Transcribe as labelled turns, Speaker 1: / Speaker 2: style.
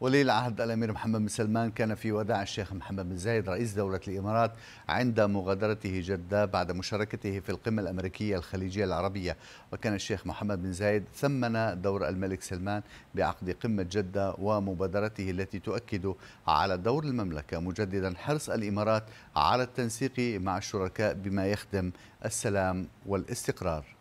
Speaker 1: ولي العهد الامير محمد بن سلمان كان في وداع الشيخ محمد بن زايد رئيس دوله الامارات عند مغادرته جده بعد مشاركته في القمه الامريكيه الخليجيه العربيه وكان الشيخ محمد بن زايد ثمن دور الملك سلمان بعقد قمه جده ومبادرته التي تؤكد على دور المملكه مجددا حرص الامارات على التنسيق مع الشركاء بما يخدم السلام والاستقرار